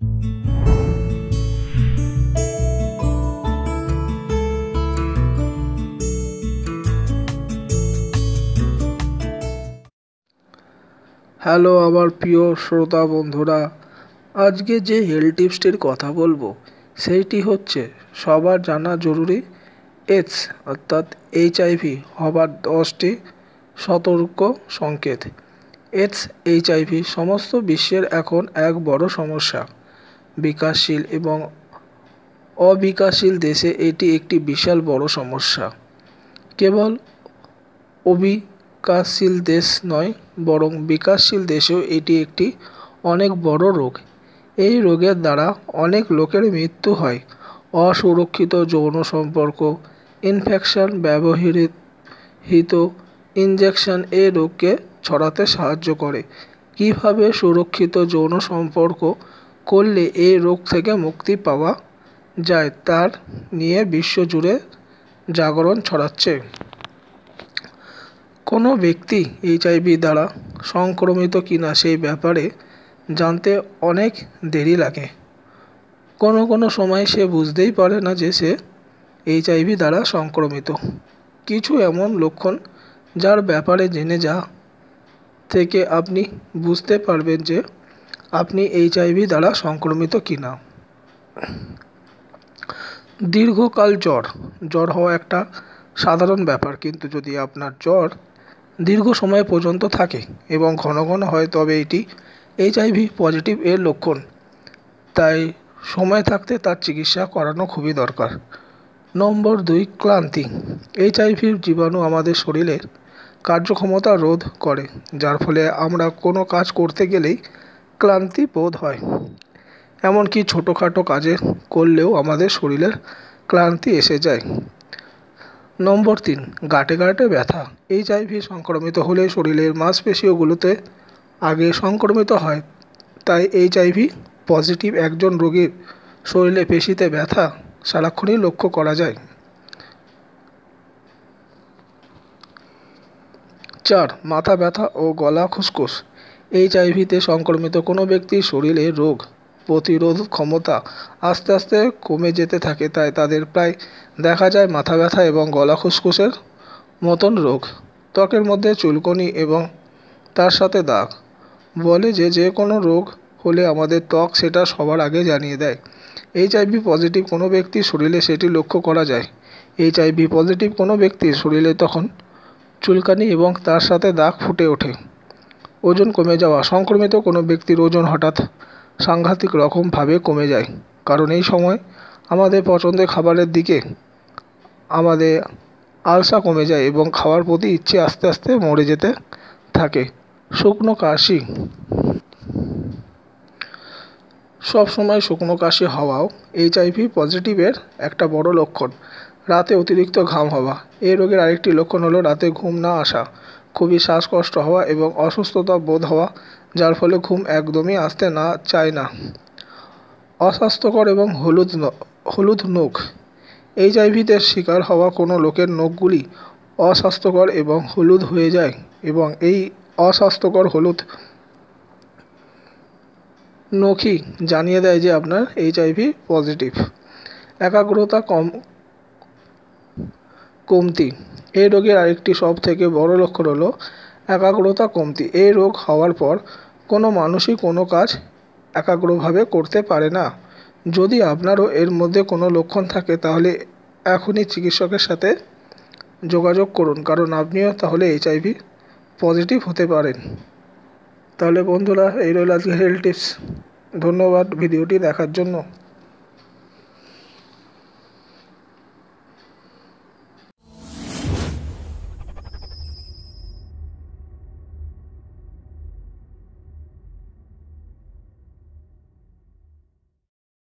hello আমার প্রিয় শ্রোতা বন্ধুরা আজকে যে হেলথ টিপসটির কথা বলবো সেইটি হচ্ছে সবার জানা জরুরি এইডস অর্থাৎ এইচআইভি হবার দশটি সতর্ক সংকেত এইডস এইচআইভি সমস্ত বিশ্বের এখন এক বড় সমস্যা বিকাশশীল এবং অবিকাশশীল দেশে এটি একটি বিশাল বড় সমস্যা কেবল অবিকাশশীল দেশ নয় বরং বিকাশশীল দেশেও এটি একটি অনেক বড় রোগ এই রোগের দ্বারা অনেক লোকের মৃত্যু হয় অসুরক্ষিত যৌন সম্পর্ক ইনফেকশন ব্যবহৃত ইনজেকশন এ রোগকে ছড়াতে সাহায্য করে কিভাবে সুরক্ষিত যৌন সম্পর্ক করলে এই রোগ থেকে মুক্তি পাওয়া যায় তার নিয়ে বিশ্বজুড়ে জাগরণ ছড়াচ্ছে কোনো ব্যক্তি এইচআইভি দ্বারা সংক্রমিত কিনা সেই ব্যাপারে জানতে অনেক দেরি লাগে কোনো কোনো সময় সে বুঝতেই পারে না যে সে এইচআইভি দ্বারা সংক্রমিত কিছু এমন লক্ষণ যার ব্যাপারে জেনে যা থেকে আপনি বুঝতে পারবেন যে আপনি এইচআইভি দ্বারা সংক্রমিত কিনা দীর্ঘকাল জ্বর জ্বর হওয়া একটা সাধারণ ব্যাপার কিন্তু যদি আপনার জ্বর দীর্ঘ সময় পর্যন্ত থাকে এবং ঘন ঘন হয় তবে এটি এইচআইভি পজিটিভ এর লক্ষণ তাই সময় থাকতে তার চিকিৎসা করানো খুবই দরকার নম্বর দুই ক্লান্তি এইচআইভির জীবাণু আমাদের শরীরের কার্যক্ষমতা রোধ করে যার ফলে আমরা কোনো কাজ করতে গেলেই ক্লান্তি বোধ হয় এমনকি ছোটোখাটো কাজে করলেও আমাদের শরীরের ক্লান্তি এসে যায় নম্বর তিন গাটে গাটে ব্যথা এইচআইভি সংক্রমিত হলে শরীরের মাংসপেশীগুলোতে আগে সংক্রমিত হয় তাই এইচআইভি পজিটিভ একজন রোগীর শরীরে পেশিতে ব্যথা সারাক্ষণই লক্ষ্য করা যায় চার মাথা ব্যথা ও গলা খুসখুস এইচআইভিতে সংক্রমিত কোনো ব্যক্তির শরীরে রোগ প্রতিরোধ ক্ষমতা আস্তে আস্তে কমে যেতে থাকে তাই তাদের প্রায় দেখা যায় মাথা ব্যথা এবং গলা খুসখুসের মতন রোগ ত্বকের মধ্যে চুলকনি এবং তার সাথে দাগ বলে যে যে কোনো রোগ হলে আমাদের ত্বক সেটা সবার আগে জানিয়ে দেয় এইচআইভি পজিটিভ কোনো ব্যক্তির শরীরে সেটি লক্ষ্য করা যায় এইচআইভি পজিটিভ কোনো ব্যক্তির শরীরে তখন চুলকানি এবং তার সাথে দাগ ফুটে ওঠে ওজন কমে যাওয়া সংক্রমিত কোনো ব্যক্তির ওজন হঠাৎ সাংঘাতিক রকমভাবে কমে যায় কারণ এই সময় আমাদের পছন্দের খাবারের দিকে আমাদের আলসা কমে যায় এবং খাওয়ার প্রতি ইচ্ছে আস্তে আস্তে মরে যেতে থাকে শুকনো কাশি সবসময় শুকনো কাশি হওয়াও এইচআইভি পজিটিভের একটা বড় লক্ষণ রাতে অতিরিক্ত ঘাম হওয়া এই রোগের আরেকটি লক্ষণ হলো রাতে ঘুম না আসা খুবই শ্বাসকষ্ট হওয়া এবং অসুস্থতা বোধ হওয়া যার ফলে ঘুম একদমই আসতে না চায় না অস্বাস্থ্যকর এবং হলুদ হলুদ নখ এইচআইভিতে শিকার হওয়া কোনো লোকের নখগুলি অস্বাস্থ্যকর এবং হলুদ হয়ে যায় এবং এই অস্বাস্থ্যকর হলুদ নখই জানিয়ে দেয় যে আপনার এইচআইভি পজিটিভ একাগ্রতা কম কমতি এই রোগের আরেকটি সবথেকে বড় লক্ষণ হল একাগ্রতা কমতি এই রোগ হওয়ার পর কোনো মানুষই কোনো কাজ একাগ্রভাবে করতে পারে না যদি আপনারও এর মধ্যে কোনো লক্ষণ থাকে তাহলে এখনই চিকিৎসকের সাথে যোগাযোগ করুন কারণ আপনিও তাহলে এইচআইভি পজিটিভ হতে পারেন তাহলে বন্ধুরা এই রইল আজকে হেলথ টিপস ধন্যবাদ ভিডিওটি দেখার জন্য